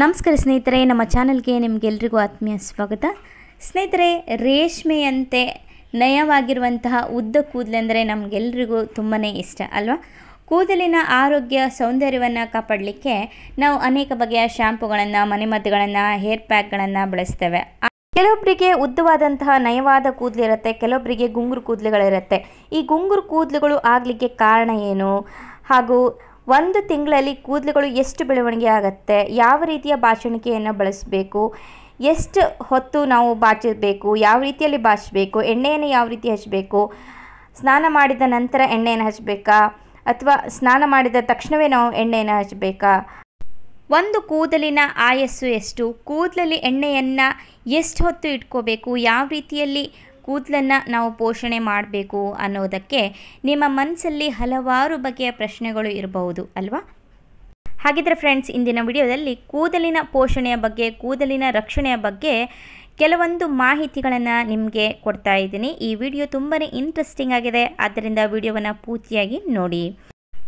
ನಮಸ್ಕಾರ ಸ್ನೇಹಿತರೆ ನಮ್ಮ ಚಾನಲ್ಗೆ ನಿಮಗೆಲ್ರಿಗೂ ಆತ್ಮೀಯ ಸ್ವಾಗತ ಸ್ನೇಹಿತರೆ ರೇಷ್ಮೆಯಂತೆ ನಯವಾಗಿರುವಂತಹ ಉದ್ದ ಕೂದಲೆಂದರೆ ನಮಗೆಲ್ರಿಗೂ ತುಂಬಾ ಇಷ್ಟ ಅಲ್ವಾ ಕೂದಲಿನ ಆರೋಗ್ಯ ಸೌಂದರ್ಯವನ್ನು ಕಾಪಾಡಲಿಕ್ಕೆ ನಾವು ಅನೇಕ ಬಗೆಯ ಶ್ಯಾಂಪುಗಳನ್ನು ಮನೆಮದ್ದುಗಳನ್ನು ಹೇರ್ ಪ್ಯಾಕ್ಗಳನ್ನು ಬಳಸ್ತೇವೆ ಕೆಲವೊಬ್ಬರಿಗೆ ಉದ್ದವಾದಂತಹ ನಯವಾದ ಕೂದಲಿರುತ್ತೆ ಕೆಲವೊಬ್ಬರಿಗೆ ಗುಂಗುರು ಕೂದಲುಗಳಿರುತ್ತೆ ಈ ಗುಂಗುರು ಕೂದಲುಗಳು ಆಗಲಿಕ್ಕೆ ಕಾರಣ ಏನು ಹಾಗೂ ಒಂದು ತಿಂಗಳಲ್ಲಿ ಕೂದಲುಗಳು ಎಷ್ಟು ಬೆಳವಣಿಗೆ ಆಗುತ್ತೆ ಯಾವ ರೀತಿಯ ಬಾಚಣಿಕೆಯನ್ನು ಬಳಸಬೇಕು ಎಷ್ಟು ಹೊತ್ತು ನಾವು ಬಾಚಬೇಕು ಯಾವ ರೀತಿಯಲ್ಲಿ ಬಾಚಬೇಕು ಎಣ್ಣೆಯನ್ನು ಯಾವ ರೀತಿ ಹಚ್ಚಬೇಕು ಸ್ನಾನ ಮಾಡಿದ ನಂತರ ಎಣ್ಣೆಯನ್ನು ಹಚ್ಚಬೇಕಾ ಅಥವಾ ಸ್ನಾನ ಮಾಡಿದ ತಕ್ಷಣವೇ ನಾವು ಎಣ್ಣೆಯನ್ನು ಹಚ್ಚಬೇಕಾ ಒಂದು ಕೂದಲಿನ ಆಯಸ್ಸು ಎಷ್ಟು ಕೂದಲಲ್ಲಿ ಎಣ್ಣೆಯನ್ನು ಎಷ್ಟು ಹೊತ್ತು ಇಟ್ಕೋಬೇಕು ಯಾವ ರೀತಿಯಲ್ಲಿ ಕೂದಲನ್ನು ನಾವು ಪೋಷಣೆ ಮಾಡಬೇಕು ಅನ್ನೋದಕ್ಕೆ ನಿಮ್ಮ ಮನಸ್ಸಲ್ಲಿ ಹಲವಾರು ಬಗೆಯ ಪ್ರಶ್ನೆಗಳು ಇರಬಹುದು ಅಲ್ವಾ ಹಾಗಿದ್ರೆ ಫ್ರೆಂಡ್ಸ್ ಇಂದಿನ ವಿಡಿಯೋದಲ್ಲಿ ಕೂದಲಿನ ಪೋಷಣೆಯ ಬಗ್ಗೆ ಕೂದಲಿನ ರಕ್ಷಣೆಯ ಬಗ್ಗೆ ಕೆಲವೊಂದು ಮಾಹಿತಿಗಳನ್ನು ನಿಮಗೆ ಕೊಡ್ತಾ ಇದ್ದೀನಿ ಈ ವಿಡಿಯೋ ತುಂಬಾ ಇಂಟ್ರೆಸ್ಟಿಂಗ್ ಆಗಿದೆ ಆದ್ದರಿಂದ ವಿಡಿಯೋವನ್ನು ಪೂರ್ತಿಯಾಗಿ ನೋಡಿ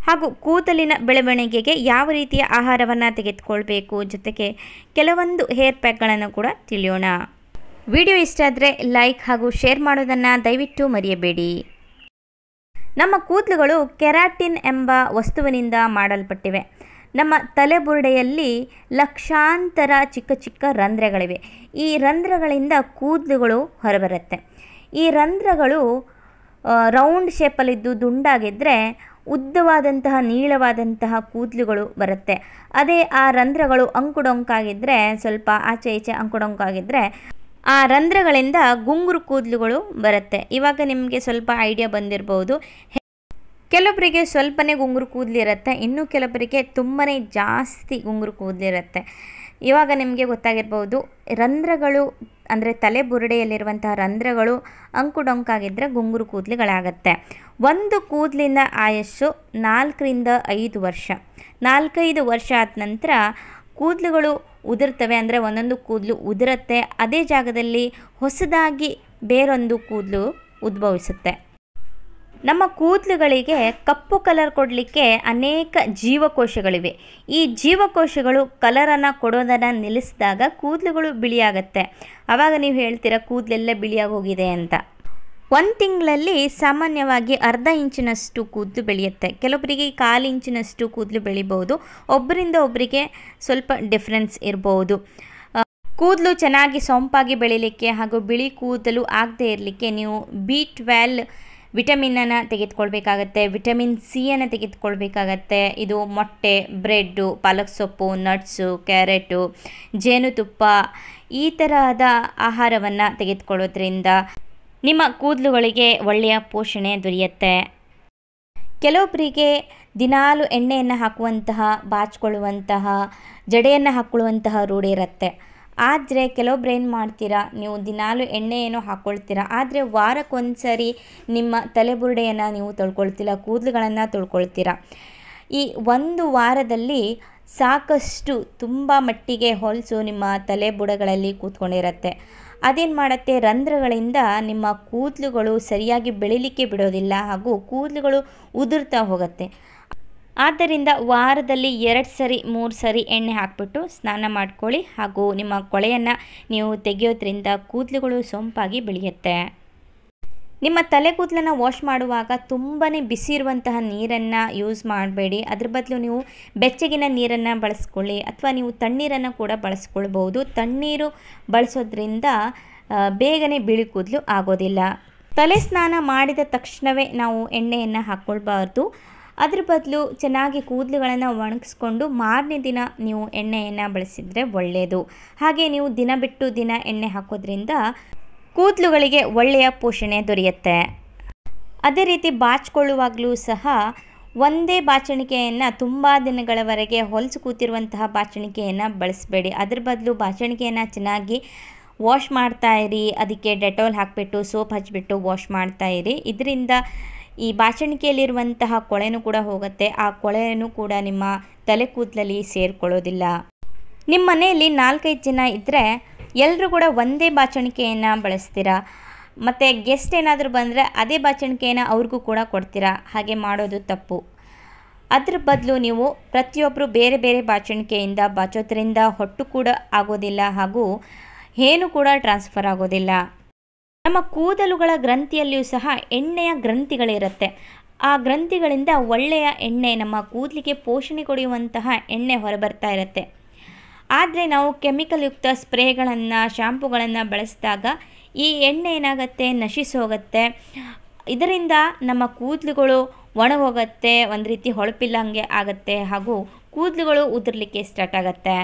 ಹಾಗೂ ಕೂದಲಿನ ಬೆಳವಣಿಗೆಗೆ ಯಾವ ರೀತಿಯ ಆಹಾರವನ್ನು ತೆಗೆದುಕೊಳ್ಬೇಕು ಜೊತೆಗೆ ಕೆಲವೊಂದು ಹೇರ್ ಪ್ಯಾಕ್ಗಳನ್ನು ಕೂಡ ತಿಳಿಯೋಣ ವಿಡಿಯೋ ಇಷ್ಟ ಆದರೆ ಲೈಕ್ ಹಾಗೂ ಶೇರ್ ಮಾಡೋದನ್ನು ದಯವಿಟ್ಟು ಮರೆಯಬೇಡಿ ನಮ್ಮ ಕೂದಲುಗಳು ಕೆರಾಟಿನ್ ಎಂಬ ವಸ್ತುವಿನಿಂದ ಮಾಡಲ್ಪಟ್ಟಿವೆ ನಮ್ಮ ತಲೆಬುರುಡೆಯಲ್ಲಿ ಲಕ್ಷಾಂತರ ಚಿಕ್ಕ ಚಿಕ್ಕ ರಂಧ್ರಗಳಿವೆ ಈ ರಂಧ್ರಗಳಿಂದ ಕೂದಲುಗಳು ಹೊರಬರುತ್ತೆ ಈ ರಂಧ್ರಗಳು ರೌಂಡ್ ಶೇಪಲ್ಲಿದ್ದು ದುಂಡಾಗಿದ್ದರೆ ಉದ್ದವಾದಂತಹ ನೀಳವಾದಂತಹ ಕೂದಲುಗಳು ಬರುತ್ತೆ ಅದೇ ಆ ರಂಧ್ರಗಳು ಅಂಕುಡೊಂಕಾಗಿದ್ದರೆ ಸ್ವಲ್ಪ ಆಚೆ ಈಚೆ ಅಂಕುಡೊಂಕಾಗಿದ್ದರೆ ಆ ರಂಧ್ರಗಳಿಂದ ಗುಂಗುರು ಕೂದಲುಗಳು ಬರುತ್ತೆ ಇವಾಗ ನಿಮಗೆ ಸ್ವಲ್ಪ ಐಡಿಯಾ ಬಂದಿರಬಹುದು ಕೆಲವೊಬ್ಬರಿಗೆ ಸ್ವಲ್ಪನೇ ಗುಂಗುರು ಕೂದಲಿರುತ್ತೆ ಇನ್ನು ಕೆಲೊಬ್ಬರಿಗೆ ತುಂಬಾ ಜಾಸ್ತಿ ಗುಂಗುರು ಕೂದಲಿರುತ್ತೆ ಇವಾಗ ನಿಮಗೆ ಗೊತ್ತಾಗಿರ್ಬೋದು ರಂಧ್ರಗಳು ಅಂದರೆ ತಲೆ ಬುರುಡೆಯಲ್ಲಿರುವಂತಹ ರಂಧ್ರಗಳು ಅಂಕುಡೊಂಕಾಗಿದ್ದರೆ ಗುಂಗುರು ಕೂದಲುಗಳಾಗತ್ತೆ ಒಂದು ಕೂದಲಿನ ಆಯಸ್ಸು ನಾಲ್ಕರಿಂದ ಐದು ವರ್ಷ ನಾಲ್ಕೈದು ವರ್ಷ ಆದ ನಂತರ ಕೂದಲುಗಳು ಉದುರ್ತವೆ ಅಂದರೆ ಒಂದೊಂದು ಕೂದಲು ಉದುರುತ್ತೆ ಅದೇ ಜಾಗದಲ್ಲಿ ಹೊಸದಾಗಿ ಬೇರೊಂದು ಕೂದಲು ಉದ್ಭವಿಸುತ್ತೆ ನಮ್ಮ ಕೂದಲುಗಳಿಗೆ ಕಪ್ಪು ಕಲರ್ ಕೊಡಲಿಕ್ಕೆ ಅನೇಕ ಜೀವಕೋಶಗಳಿವೆ ಈ ಜೀವಕೋಶಗಳು ಕಲರನ್ನು ಕೊಡೋದನ್ನು ನಿಲ್ಲಿಸಿದಾಗ ಕೂದಲುಗಳು ಬಿಳಿಯಾಗತ್ತೆ ಆವಾಗ ನೀವು ಹೇಳ್ತೀರಾ ಕೂದಲೆಲ್ಲ ಬಿಳಿಯಾಗಿ ಹೋಗಿದೆ ಅಂತ ಒಂದು ತಿಂಗಳಲ್ಲಿ ಸಾಮಾನ್ಯವಾಗಿ ಅರ್ಧ ಇಂಚಿನಷ್ಟು ಕೂದಲು ಬೆಳೆಯುತ್ತೆ ಕೆಲವೊಬ್ಬರಿಗೆ ಕಾಲು ಇಂಚಿನಷ್ಟು ಕೂದಲು ಬೆಳಿಬೋದು ಒಬ್ಬರಿಂದ ಒಬ್ಬರಿಗೆ ಸ್ವಲ್ಪ ಡಿಫ್ರೆನ್ಸ್ ಇರಬಹುದು ಕೂದಲು ಚೆನ್ನಾಗಿ ಸೊಂಪಾಗಿ ಬೆಳೀಲಿಕ್ಕೆ ಹಾಗೂ ಬಿಳಿ ಕೂದಲು ಆಗದೆ ಇರಲಿಕ್ಕೆ ನೀವು ಬಿ ಟ್ವೆಲ್ ವಿಟಮಿನನ್ನು ತೆಗೆದುಕೊಳ್ಬೇಕಾಗತ್ತೆ ವಿಟಮಿನ್ ಸಿಯನ್ನು ತೆಗೆದುಕೊಳ್ಬೇಕಾಗತ್ತೆ ಇದು ಮೊಟ್ಟೆ ಬ್ರೆಡ್ಡು ಪಾಲಕ್ ಸೊಪ್ಪು ನಟ್ಸು ಕ್ಯಾರೆಟು ಜೇನುತುಪ್ಪ ಈ ತರಹದ ಆಹಾರವನ್ನು ತೆಗೆದುಕೊಳ್ಳೋದ್ರಿಂದ ನಿಮ್ಮ ಕೂದಲುಗಳಿಗೆ ಒಳ್ಳೆಯ ಪೋಷಣೆ ದೊರೆಯುತ್ತೆ ಕೆಲವೊಬ್ಬರಿಗೆ ದಿನಾಲು ಎಣ್ಣೆಯನ್ನು ಹಾಕುವಂತಹ ಬಾಚಿಕೊಳ್ಳುವಂತಹ ಜಡೆಯನ್ನು ಹಾಕ್ಕೊಳ್ಳುವಂತಹ ರೂಢಿ ಇರುತ್ತೆ ಆದರೆ ಕೆಲವೊಬ್ಬರು ಏನು ಮಾಡ್ತೀರಾ ನೀವು ದಿನಾಲು ಎಣ್ಣೆ ಏನೋ ಹಾಕ್ಕೊಳ್ತೀರಾ ಆದರೆ ವಾರಕ್ಕೊಂದ್ಸರಿ ನಿಮ್ಮ ತಲೆಬುರುಡೆಯನ್ನು ನೀವು ತೊಳ್ಕೊಳ್ತೀರ ಕೂದಲುಗಳನ್ನು ತೊಳ್ಕೊಳ್ತೀರಾ ಈ ಒಂದು ವಾರದಲ್ಲಿ ಸಾಕಷ್ಟು ತುಂಬ ಮಟ್ಟಿಗೆ ಹೊಲಸು ನಿಮ್ಮ ತಲೆ ಬುಡಗಳಲ್ಲಿ ಕೂತ್ಕೊಂಡಿರುತ್ತೆ ಅದೇನು ಮಾಡುತ್ತೆ ರಂಧ್ರಗಳಿಂದ ನಿಮ್ಮ ಕೂದಲುಗಳು ಸರಿಯಾಗಿ ಬೆಳಿಲಿಕ್ಕೆ ಬಿಡೋದಿಲ್ಲ ಹಾಗೂ ಕೂದಲುಗಳು ಉದುರ್ತಾ ಹೋಗುತ್ತೆ ಆದ್ದರಿಂದ ವಾರದಲ್ಲಿ ಎರಡು ಸರಿ ಮೂರು ಸರಿ ಎಣ್ಣೆ ಹಾಕಿಬಿಟ್ಟು ಸ್ನಾನ ಮಾಡ್ಕೊಳ್ಳಿ ಹಾಗೂ ನಿಮ್ಮ ಕೊಳೆಯನ್ನು ನೀವು ತೆಗೆಯೋದ್ರಿಂದ ಕೂದಲುಗಳು ಸೊಂಪಾಗಿ ಬೆಳೆಯುತ್ತೆ ನಿಮ್ಮ ತಲೆ ಕೂದಲನ್ನು ವಾಶ್ ಮಾಡುವಾಗ ತುಂಬಾ ಬಿಸಿ ಇರುವಂತಹ ನೀರನ್ನು ಯೂಸ್ ಮಾಡಬೇಡಿ ಅದ್ರ ಬದಲು ನೀವು ಬೆಚ್ಚಗಿನ ನೀರನ್ನು ಬಳಸ್ಕೊಳ್ಳಿ ಅಥವಾ ನೀವು ತಣ್ಣೀರನ್ನು ಕೂಡ ಬಳಸ್ಕೊಳ್ಬೋದು ತಣ್ಣೀರು ಬಳಸೋದ್ರಿಂದ ಬೇಗನೆ ಬಿಳಿ ಕೂದಲು ಆಗೋದಿಲ್ಲ ತಲೆ ಸ್ನಾನ ಮಾಡಿದ ತಕ್ಷಣವೇ ನಾವು ಎಣ್ಣೆಯನ್ನು ಹಾಕ್ಕೊಳ್ಬಾರ್ದು ಅದ್ರ ಬದಲು ಚೆನ್ನಾಗಿ ಕೂದಲುಗಳನ್ನು ಒಣಗಿಸ್ಕೊಂಡು ಮಾರನೇ ದಿನ ನೀವು ಎಣ್ಣೆಯನ್ನು ಬಳಸಿದರೆ ಒಳ್ಳೆಯದು ಹಾಗೆ ನೀವು ದಿನ ಬಿಟ್ಟು ದಿನ ಎಣ್ಣೆ ಹಾಕೋದ್ರಿಂದ ಕೂದಲುಗಳಿಗೆ ಒಳ್ಳೆಯ ಪೋಷಣೆ ದೊರೆಯುತ್ತೆ ಅದೇ ರೀತಿ ಬಾಚಿಕೊಳ್ಳುವಾಗಲೂ ಸಹ ಒಂದೇ ಬಾಚಣಿಕೆಯನ್ನು ತುಂಬ ದಿನಗಳವರೆಗೆ ಹೊಲಸು ಕೂತಿರುವಂತಹ ಬಾಚಣಿಕೆಯನ್ನು ಬಳಸಬೇಡಿ ಅದ್ರ ಬದಲು ಬಾಚಣಿಕೆಯನ್ನು ಚೆನ್ನಾಗಿ ವಾಶ್ ಮಾಡ್ತಾ ಇರಿ ಅದಕ್ಕೆ ಡೆಟಾಲ್ ಹಾಕಿಬಿಟ್ಟು ಸೋಪ್ ಹಚ್ಚಿಬಿಟ್ಟು ವಾಶ್ ಮಾಡ್ತಾ ಇರಿ ಇದರಿಂದ ಈ ಬಾಚಣಿಕೆಯಲ್ಲಿರುವಂತಹ ಕೊಳೆನೂ ಕೂಡ ಹೋಗುತ್ತೆ ಆ ಕೊಳೆನೂ ಕೂಡ ನಿಮ್ಮ ತಲೆ ಕೂದಲಲ್ಲಿ ಸೇರಿಕೊಳ್ಳೋದಿಲ್ಲ ನಿಮ್ಮ ಮನೆಯಲ್ಲಿ ನಾಲ್ಕೈದು ಜನ ಇದ್ದರೆ ಎಲ್ಲರೂ ಕೂಡ ಒಂದೇ ಬಾಚಣಿಕೆಯನ್ನು ಬಳಸ್ತೀರಾ ಮತ್ತು ಗೆಸ್ಟ್ ಏನಾದರೂ ಬಂದರೆ ಅದೇ ಬಾಚಣಿಕೆಯನ್ನು ಅವ್ರಿಗೂ ಕೂಡ ಕೊಡ್ತೀರಾ ಹಾಗೆ ಮಾಡೋದು ತಪ್ಪು ಅದ್ರ ಬದಲು ನೀವು ಪ್ರತಿಯೊಬ್ಬರು ಬೇರೆ ಬೇರೆ ಬಾಚಣಿಕೆಯಿಂದ ಬಾಚೋದ್ರಿಂದ ಹೊಟ್ಟು ಕೂಡ ಆಗೋದಿಲ್ಲ ಹಾಗೂ ಏನು ಕೂಡ ಟ್ರಾನ್ಸ್ಫರ್ ಆಗೋದಿಲ್ಲ ನಮ್ಮ ಕೂದಲುಗಳ ಗ್ರಂಥಿಯಲ್ಲಿಯೂ ಸಹ ಎಣ್ಣೆಯ ಗ್ರಂಥಿಗಳಿರುತ್ತೆ ಆ ಗ್ರಂಥಿಗಳಿಂದ ಒಳ್ಳೆಯ ಎಣ್ಣೆ ನಮ್ಮ ಕೂದಲಿಗೆ ಪೋಷಣೆ ಕೊಡುವಂತಹ ಎಣ್ಣೆ ಹೊರಬರ್ತಾ ಇರುತ್ತೆ ಆದರೆ ನಾವು ಕೆಮಿಕಲ್ಯುಕ್ತ ಸ್ಪ್ರೇಗಳನ್ನು ಶ್ಯಾಂಪುಗಳನ್ನು ಬಳಸಿದಾಗ ಈ ಎಣ್ಣೆ ಏನಾಗುತ್ತೆ ನಶಿಸಿ ಹೋಗುತ್ತೆ ಇದರಿಂದ ನಮ್ಮ ಕೂದಲುಗಳು ಒಣಗೋಗುತ್ತೆ ಒಂದು ರೀತಿ ಹೊಳಪಿಲ್ಲಂಗೆ ಆಗುತ್ತೆ ಹಾಗೂ ಕೂದಲುಗಳು ಉದುರಲಿಕ್ಕೆ ಸ್ಟಾರ್ಟ್ ಆಗುತ್ತೆ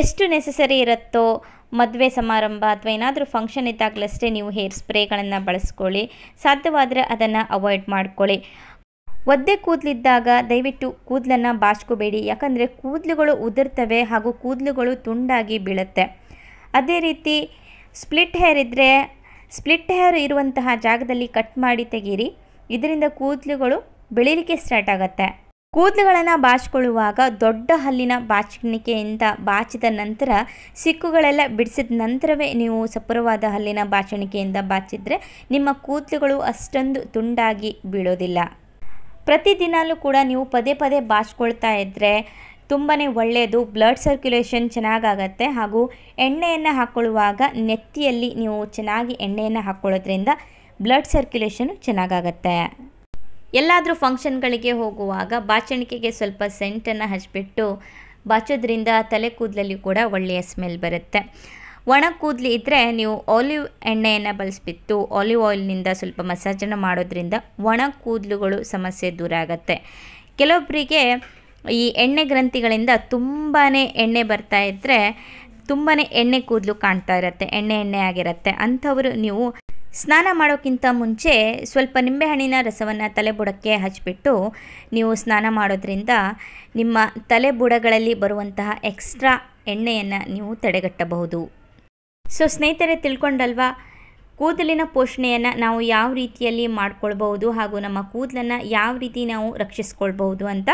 ಎಷ್ಟು ನೆಸಸರಿ ಇರುತ್ತೋ ಮದುವೆ ಸಮಾರಂಭ ಅಥವಾ ಏನಾದರೂ ಫಂಕ್ಷನ್ ಇದ್ದಾಗಲಷ್ಟೇ ನೀವು ಹೇರ್ ಸ್ಪ್ರೇಗಳನ್ನು ಬಳಸ್ಕೊಳ್ಳಿ ಸಾಧ್ಯವಾದರೆ ಅದನ್ನು ಅವಾಯ್ಡ್ ಮಾಡ್ಕೊಳ್ಳಿ ಒದ್ದೆ ಕೂದಲಿದ್ದಾಗ ದಯವಿಟ್ಟು ಕೂದಲನ್ನು ಬಾಚ್ಕೋಬೇಡಿ ಯಾಕಂದರೆ ಕೂದಲುಗಳು ಉದುರ್ತವೆ ಹಾಗೂ ಕೂದಲುಗಳು ತುಂಡಾಗಿ ಬೀಳುತ್ತೆ ಅದೇ ರೀತಿ ಸ್ಪ್ಲಿಟ್ ಹೇರ್ ಇದ್ದರೆ ಸ್ಪ್ಲಿಟ್ ಹೇರ್ ಇರುವಂತಹ ಜಾಗದಲ್ಲಿ ಕಟ್ ಮಾಡಿ ತೆಗೀರಿ ಇದರಿಂದ ಕೂದಲುಗಳು ಬೆಳೀಲಿಕ್ಕೆ ಸ್ಟಾರ್ಟ್ ಆಗುತ್ತೆ ಕೂದಲುಗಳನ್ನು ಬಾಚಿಕೊಳ್ಳುವಾಗ ದೊಡ್ಡ ಹಲ್ಲಿನ ಬಾಚಣಿಕೆಯಿಂದ ಬಾಚಿದ ನಂತರ ಸಿಕ್ಕುಗಳೆಲ್ಲ ಬಿಡಿಸಿದ ನಂತರವೇ ನೀವು ಸಪುರವಾದ ಹಲ್ಲಿನ ಬಾಚಣಿಕೆಯಿಂದ ಬಾಚಿದರೆ ನಿಮ್ಮ ಕೂದಲುಗಳು ಅಷ್ಟೊಂದು ತುಂಡಾಗಿ ಬೀಳೋದಿಲ್ಲ ಪ್ರತಿದಿನಲ್ಲೂ ಕೂಡ ನೀವು ಪದೇ ಪದೇ ಬಾಚ್ಕೊಳ್ತಾ ಇದ್ದರೆ ತುಂಬಾ ಒಳ್ಳೆಯದು ಬ್ಲಡ್ ಸರ್ಕ್ಯುಲೇಷನ್ ಚೆನ್ನಾಗಾಗತ್ತೆ ಹಾಗೂ ಎಣ್ಣೆಯನ್ನು ಹಾಕ್ಕೊಳ್ಳುವಾಗ ನೆತ್ತಿಯಲ್ಲಿ ನೀವು ಚೆನ್ನಾಗಿ ಎಣ್ಣೆಯನ್ನು ಹಾಕ್ಕೊಳ್ಳೋದ್ರಿಂದ ಬ್ಲಡ್ ಸರ್ಕ್ಯುಲೇಷನು ಚೆನ್ನಾಗಾಗತ್ತೆ ಎಲ್ಲಾದರೂ ಫಂಕ್ಷನ್ಗಳಿಗೆ ಹೋಗುವಾಗ ಬಾಚಣಿಕೆಗೆ ಸ್ವಲ್ಪ ಸೆಂಟನ್ನು ಹಚ್ಚಿಬಿಟ್ಟು ಬಾಚೋದ್ರಿಂದ ತಲೆ ಕೂದಲಲ್ಲಿ ಕೂಡ ಒಳ್ಳೆಯ ಸ್ಮೆಲ್ ಬರುತ್ತೆ ಒಣ ಕೂದಲು ಇದ್ದರೆ ನೀವು ಆಲಿವ್ ಎಣ್ಣೆಯನ್ನು ಬಳಸಿಬಿಟ್ಟು ಆಲಿವ್ ಆಯಿಲ್ನಿಂದ ಸ್ವಲ್ಪ ಮಸಾಜನ್ನು ಮಾಡೋದ್ರಿಂದ ಒಣ ಕೂದಲುಗಳು ಸಮಸ್ಯೆ ದೂರ ಆಗುತ್ತೆ ಕೆಲವೊಬ್ಬರಿಗೆ ಈ ಎಣ್ಣೆ ಗ್ರಂಥಿಗಳಿಂದ ತುಂಬಾ ಎಣ್ಣೆ ಬರ್ತಾ ಇದ್ದರೆ ತುಂಬಾ ಎಣ್ಣೆ ಕೂದಲು ಕಾಣ್ತಾ ಇರುತ್ತೆ ಎಣ್ಣೆ ಎಣ್ಣೆ ಆಗಿರುತ್ತೆ ಅಂಥವರು ನೀವು ಸ್ನಾನ ಮಾಡೋಕ್ಕಿಂತ ಮುಂಚೆ ಸ್ವಲ್ಪ ನಿಂಬೆಹಣ್ಣಿನ ರಸವನ್ನು ತಲೆಬುಡಕ್ಕೆ ಹಚ್ಚಿಬಿಟ್ಟು ನೀವು ಸ್ನಾನ ಮಾಡೋದ್ರಿಂದ ನಿಮ್ಮ ತಲೆಬುಡಗಳಲ್ಲಿ ಬರುವಂತಹ ಎಕ್ಸ್ಟ್ರಾ ಎಣ್ಣೆಯನ್ನು ನೀವು ತಡೆಗಟ್ಟಬಹುದು ಸೊ ಸ್ನೇಹಿತರೆ ತಿಳ್ಕೊಂಡಲ್ವಾ ಕೂದಲಿನ ಪೋಷಣೆಯನ್ನು ನಾವು ಯಾವ ರೀತಿಯಲ್ಲಿ ಮಾಡ್ಕೊಳ್ಬಹುದು ಹಾಗೂ ನಮ್ಮ ಕೂದಲನ್ನು ಯಾವ ರೀತಿ ನಾವು ರಕ್ಷಿಸ್ಕೊಳ್ಬಹುದು ಅಂತ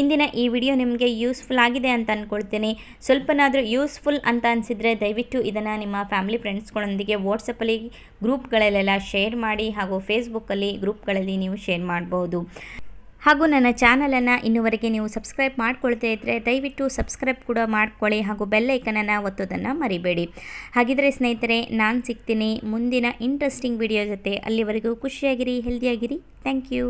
ಇಂದಿನ ಈ ವಿಡಿಯೋ ನಿಮಗೆ ಯೂಸ್ಫುಲ್ ಆಗಿದೆ ಅಂತ ಅಂದ್ಕೊಳ್ತೇನೆ ಸ್ವಲ್ಪನಾದರೂ ಯೂಸ್ಫುಲ್ ಅಂತ ಅನಿಸಿದರೆ ದಯವಿಟ್ಟು ಇದನ್ನು ನಿಮ್ಮ ಫ್ಯಾಮಿಲಿ ಫ್ರೆಂಡ್ಸ್ಗಳೊಂದಿಗೆ ವಾಟ್ಸಪ್ಪಲ್ಲಿ ಗ್ರೂಪ್ಗಳಲ್ಲೆಲ್ಲ ಶೇರ್ ಮಾಡಿ ಹಾಗೂ ಫೇಸ್ಬುಕ್ಕಲ್ಲಿ ಗ್ರೂಪ್ಗಳಲ್ಲಿ ನೀವು ಶೇರ್ ಮಾಡ್ಬೋದು ಹಾಗೂ ನನ್ನ ಚಾನಲನ್ನು ಇನ್ನುವರೆಗೆ ನೀವು ಸಬ್ಸ್ಕ್ರೈಬ್ ಮಾಡ್ಕೊಳ್ತಾ ಇದ್ದರೆ ದಯವಿಟ್ಟು ಸಬ್ಸ್ಕ್ರೈಬ್ ಕೂಡ ಮಾಡ್ಕೊಳ್ಳಿ ಹಾಗೂ ಬೆಲ್ಲೈಕನನ್ನು ಒತ್ತೋದನ್ನು ಮರಿಬೇಡಿ ಹಾಗಿದ್ರೆ ಸ್ನೇಹಿತರೆ ನಾನು ಸಿಗ್ತೀನಿ ಮುಂದಿನ ಇಂಟ್ರೆಸ್ಟಿಂಗ್ ವಿಡಿಯೋ ಜೊತೆ ಅಲ್ಲಿವರೆಗೂ ಖುಷಿಯಾಗಿರಿ ಹೆಲ್ದಿಯಾಗಿರಿ ಥ್ಯಾಂಕ್ ಯು